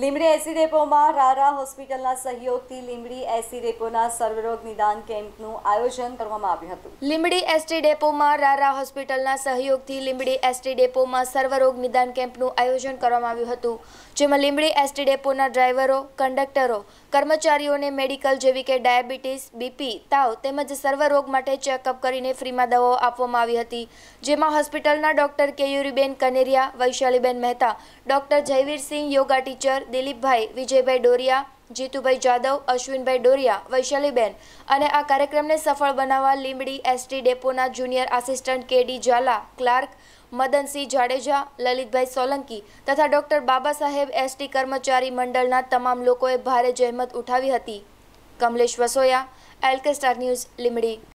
લીમડી એસી ડેપોમાં રારા હોસ્પિટલના સહયોગથી લીમડી એસી ડેપોના સર્વરોગ નિદાન કેમ્પનું આયોજન કરવામાં આવ્યું હતું લીમડી એસટી ડેપોમાં રારા હોસ્પિટલના સહયોગથી લીમડી એસટી ડેપોમાં સર્વરોગ નિદાન કેમ્પનું આયોજન કરવામાં આવ્યું હતું જેમાં લીમડી એસટી ડેપોના ડ્રાઈવરો કંડક્ટરો કર્મચારીઓને મેડિકલ જેવી કે ડાયાબિટીસ બીપી તાવ તેમજ સર્વરોગ માટે ચેકઅપ કરીને ફ્રીમાં દવાઓ આપવામાં આવી હતી જેમાં હોસ્પિટલના doctor Keyuriben Kaneria Vaishaliben Mehta doctor Jayvirsinh yoga teacher Parmar Dilipbhai Vijaybhai Doriya Jitubhai Jadav Ashwinbhai Doriya Vaishaliben અને આ કાર્યક્રમને સફળ બનાવવા લીંબડી એસટી ડેપોના junior assistant KD Zala clerk Madansinh Jadeja Lalitbhai Solanki તથા ડોક્ટર બાબા સાહેબ એસટી કર્મચારી મંડળના તમામ લોકોએ ભારે જહેમત ઉઠાવી હતી Kamlesh Vasoya LK Star News Limdi